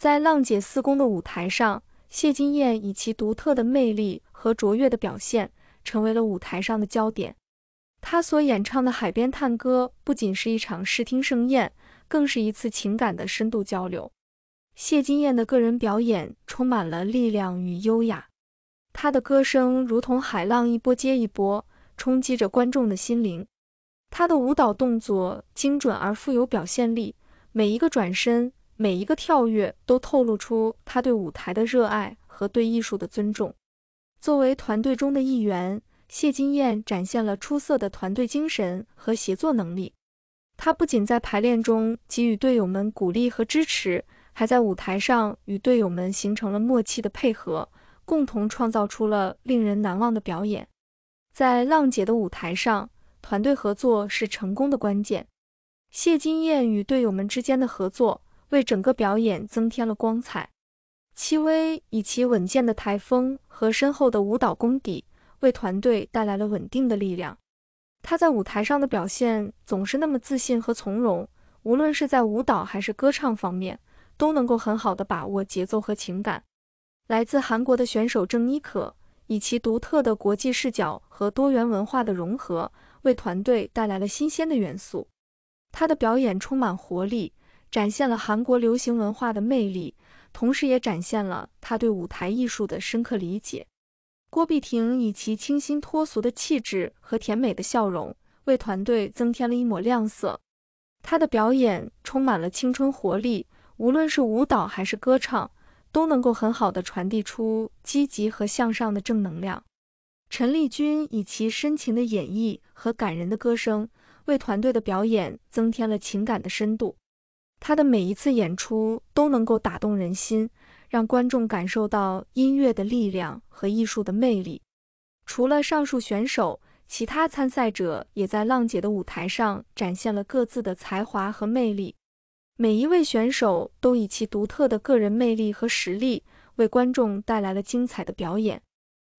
在《浪姐四公》的舞台上，谢金燕以其独特的魅力和卓越的表现，成为了舞台上的焦点。她所演唱的《海边探歌》不仅是一场视听盛宴，更是一次情感的深度交流。谢金燕的个人表演充满了力量与优雅，她的歌声如同海浪一波接一波，冲击着观众的心灵。她的舞蹈动作精准而富有表现力，每一个转身。每一个跳跃都透露出他对舞台的热爱和对艺术的尊重。作为团队中的一员，谢金燕展现了出色的团队精神和协作能力。他不仅在排练中给予队友们鼓励和支持，还在舞台上与队友们形成了默契的配合，共同创造出了令人难忘的表演。在浪姐的舞台上，团队合作是成功的关键。谢金燕与队友们之间的合作。为整个表演增添了光彩。戚薇以其稳健的台风和深厚的舞蹈功底，为团队带来了稳定的力量。她在舞台上的表现总是那么自信和从容，无论是在舞蹈还是歌唱方面，都能够很好的把握节奏和情感。来自韩国的选手郑妮可，以其独特的国际视角和多元文化的融合，为团队带来了新鲜的元素。她的表演充满活力。展现了韩国流行文化的魅力，同时也展现了他对舞台艺术的深刻理解。郭碧婷以其清新脱俗的气质和甜美的笑容，为团队增添了一抹亮色。她的表演充满了青春活力，无论是舞蹈还是歌唱，都能够很好地传递出积极和向上的正能量。陈丽君以其深情的演绎和感人的歌声，为团队的表演增添了情感的深度。他的每一次演出都能够打动人心，让观众感受到音乐的力量和艺术的魅力。除了上述选手，其他参赛者也在浪姐的舞台上展现了各自的才华和魅力。每一位选手都以其独特的个人魅力和实力，为观众带来了精彩的表演。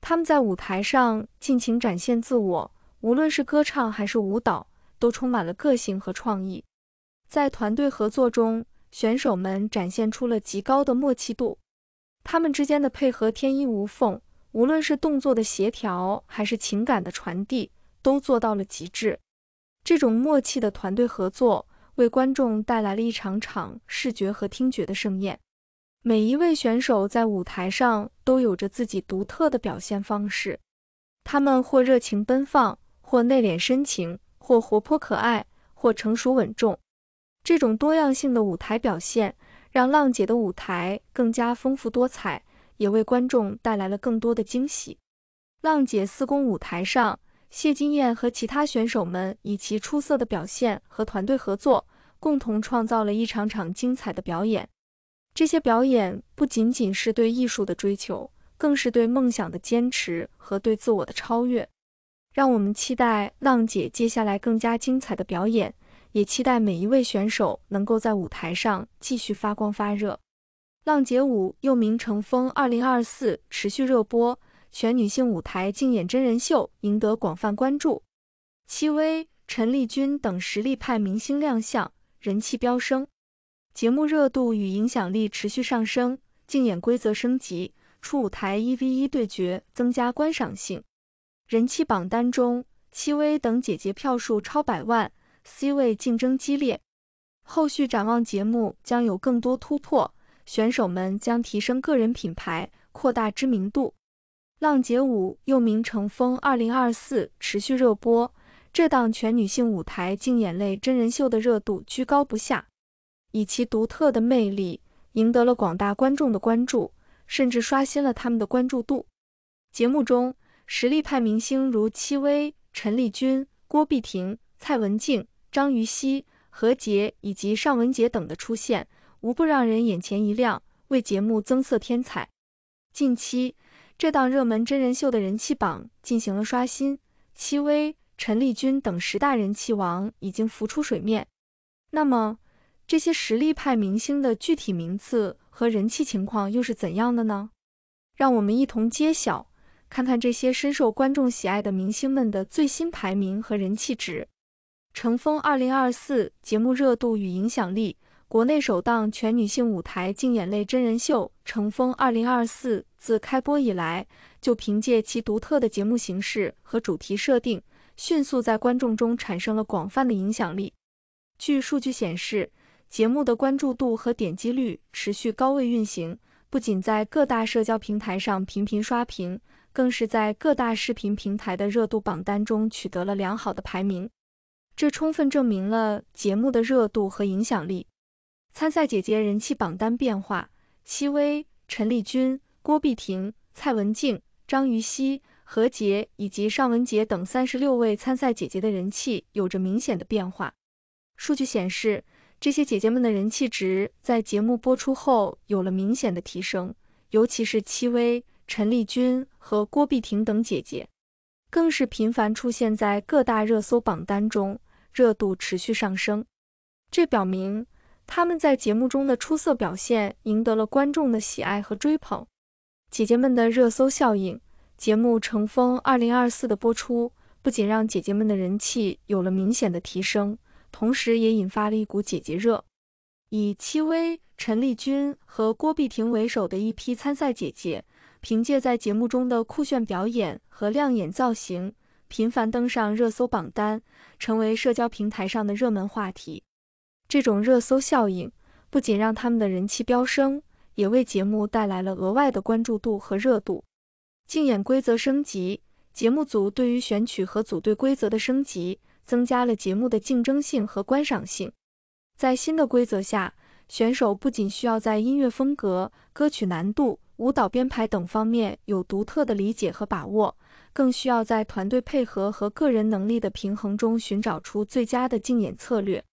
他们在舞台上尽情展现自我，无论是歌唱还是舞蹈，都充满了个性和创意。在团队合作中，选手们展现出了极高的默契度，他们之间的配合天衣无缝，无论是动作的协调还是情感的传递，都做到了极致。这种默契的团队合作为观众带来了一场场视觉和听觉的盛宴。每一位选手在舞台上都有着自己独特的表现方式，他们或热情奔放，或内敛深情，或活泼可爱，或成熟稳重。这种多样性的舞台表现，让浪姐的舞台更加丰富多彩，也为观众带来了更多的惊喜。浪姐四公舞台上，谢金燕和其他选手们以其出色的表现和团队合作，共同创造了一场场精彩的表演。这些表演不仅仅是对艺术的追求，更是对梦想的坚持和对自我的超越。让我们期待浪姐接下来更加精彩的表演。也期待每一位选手能够在舞台上继续发光发热。浪姐五又名乘风二零二四持续热播，全女性舞台竞演真人秀赢得广泛关注。戚薇、陈丽君等实力派明星亮相，人气飙升，节目热度与影响力持续上升。竞演规则升级，初舞台一 v 一对决，增加观赏性。人气榜单中，戚薇等姐姐票数超百万。C 位竞争激烈，后续展望节目将有更多突破，选手们将提升个人品牌，扩大知名度。浪姐舞又名乘风二零二四持续热播，这档全女性舞台竞演类真人秀的热度居高不下，以其独特的魅力赢得了广大观众的关注，甚至刷新了他们的关注度。节目中，实力派明星如戚薇、陈丽君、郭碧婷、蔡文静。张予曦、何洁以及尚雯婕等的出现，无不让人眼前一亮，为节目增色添彩。近期，这档热门真人秀的人气榜进行了刷新，戚薇、陈丽君等十大人气王已经浮出水面。那么，这些实力派明星的具体名次和人气情况又是怎样的呢？让我们一同揭晓，看看这些深受观众喜爱的明星们的最新排名和人气值。乘风二零二四节目热度与影响力，国内首档全女性舞台竞演类真人秀《乘风二零二四》自开播以来，就凭借其独特的节目形式和主题设定，迅速在观众中产生了广泛的影响力。据数据显示，节目的关注度和点击率持续高位运行，不仅在各大社交平台上频频刷屏，更是在各大视频平台的热度榜单中取得了良好的排名。这充分证明了节目的热度和影响力。参赛姐姐人气榜单变化，戚薇、陈丽君、郭碧婷、蔡文静、张予曦、何洁以及尚雯婕等三十六位参赛姐姐的人气有着明显的变化。数据显示，这些姐姐们的人气值在节目播出后有了明显的提升，尤其是戚薇、陈丽君和郭碧婷等姐姐，更是频繁出现在各大热搜榜单中。热度持续上升，这表明他们在节目中的出色表现赢得了观众的喜爱和追捧。姐姐们的热搜效应，节目《乘风二零二四》的播出不仅让姐姐们的人气有了明显的提升，同时也引发了一股姐姐热。以戚薇、陈丽君和郭碧婷为首的一批参赛姐姐，凭借在节目中的酷炫表演和亮眼造型。频繁登上热搜榜单，成为社交平台上的热门话题。这种热搜效应不仅让他们的人气飙升，也为节目带来了额外的关注度和热度。竞演规则升级，节目组对于选取和组队规则的升级，增加了节目的竞争性和观赏性。在新的规则下，选手不仅需要在音乐风格、歌曲难度、舞蹈编排等方面有独特的理解和把握。更需要在团队配合和个人能力的平衡中寻找出最佳的竞演策略。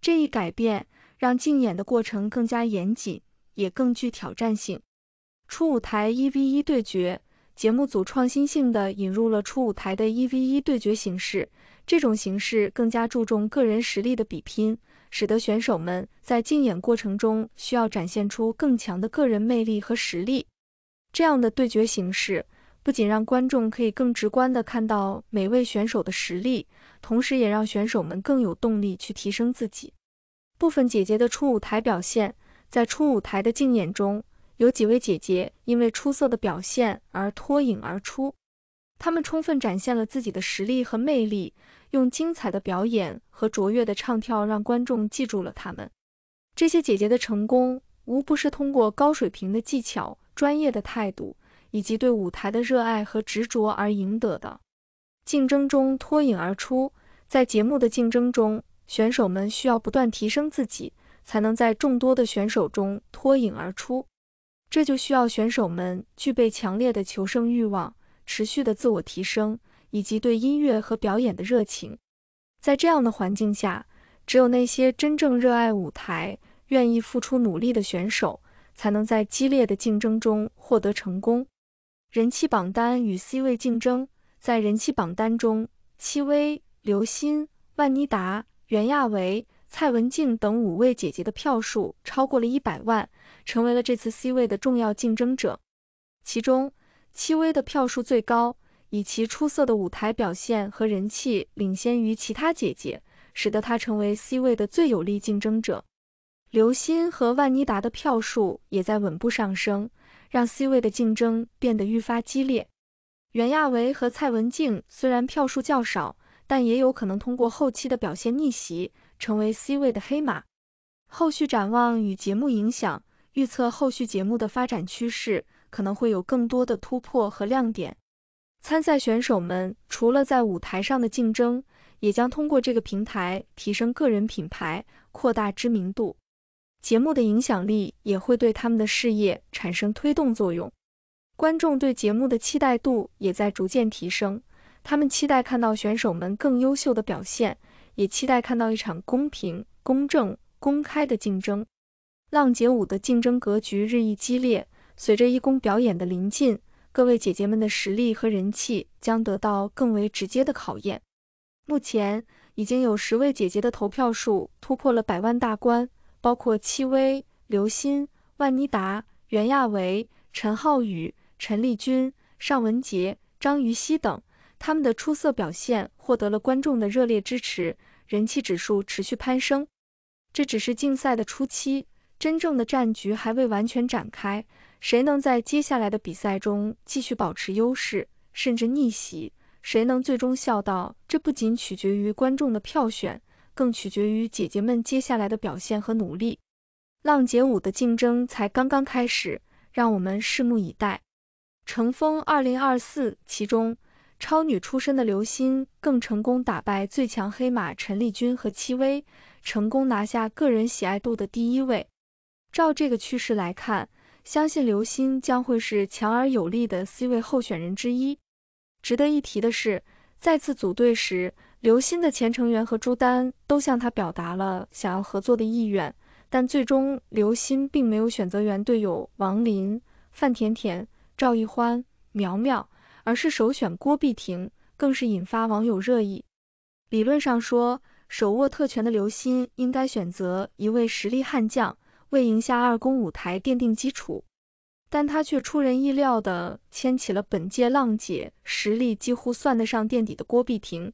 这一改变让竞演的过程更加严谨，也更具挑战性。初舞台一 v 一对决，节目组创新性的引入了初舞台的一 v 一对决形式。这种形式更加注重个人实力的比拼，使得选手们在竞演过程中需要展现出更强的个人魅力和实力。这样的对决形式。不仅让观众可以更直观地看到每位选手的实力，同时也让选手们更有动力去提升自己。部分姐姐的初舞台表现，在初舞台的竞演中，有几位姐姐因为出色的表现而脱颖而出。她们充分展现了自己的实力和魅力，用精彩的表演和卓越的唱跳让观众记住了她们。这些姐姐的成功，无不是通过高水平的技巧、专业的态度。以及对舞台的热爱和执着而赢得的。竞争中脱颖而出，在节目的竞争中，选手们需要不断提升自己，才能在众多的选手中脱颖而出。这就需要选手们具备强烈的求胜欲望、持续的自我提升，以及对音乐和表演的热情。在这样的环境下，只有那些真正热爱舞台、愿意付出努力的选手，才能在激烈的竞争中获得成功。人气榜单与 C 位竞争，在人气榜单中，戚薇、刘欣、万妮达、袁娅维、蔡文静等五位姐姐的票数超过了一百万，成为了这次 C 位的重要竞争者。其中，戚薇的票数最高，以其出色的舞台表现和人气领先于其他姐姐，使得她成为 C 位的最有力竞争者。刘欣和万妮达的票数也在稳步上升。让 C 位的竞争变得愈发激烈。袁娅维和蔡文静虽然票数较少，但也有可能通过后期的表现逆袭，成为 C 位的黑马。后续展望与节目影响预测，后续节目的发展趋势可能会有更多的突破和亮点。参赛选手们除了在舞台上的竞争，也将通过这个平台提升个人品牌，扩大知名度。节目的影响力也会对他们的事业产生推动作用，观众对节目的期待度也在逐渐提升，他们期待看到选手们更优秀的表现，也期待看到一场公平、公正、公开的竞争。浪姐五的竞争格局日益激烈，随着一公表演的临近，各位姐姐们的实力和人气将得到更为直接的考验。目前已经有十位姐姐的投票数突破了百万大关。包括戚薇、刘欣、万妮达、袁娅维、陈浩宇、陈丽君、尚雯婕、张予曦等，他们的出色表现获得了观众的热烈支持，人气指数持续攀升。这只是竞赛的初期，真正的战局还未完全展开。谁能在接下来的比赛中继续保持优势，甚至逆袭？谁能最终笑到？这不仅取决于观众的票选。更取决于姐姐们接下来的表现和努力，浪姐五的竞争才刚刚开始，让我们拭目以待。乘风二零二四，其中超女出身的刘欣更成功打败最强黑马陈丽君和戚薇，成功拿下个人喜爱度的第一位。照这个趋势来看，相信刘欣将会是强而有力的 C 位候选人之一。值得一提的是，再次组队时。刘鑫的前成员和朱丹都向他表达了想要合作的意愿，但最终刘鑫并没有选择原队友王林、范甜甜、赵奕欢、苗苗，而是首选郭碧婷，更是引发网友热议。理论上说，手握特权的刘鑫应该选择一位实力悍将，为赢下二宫舞台奠定基础，但他却出人意料地牵起了本届浪姐实力几乎算得上垫底的郭碧婷。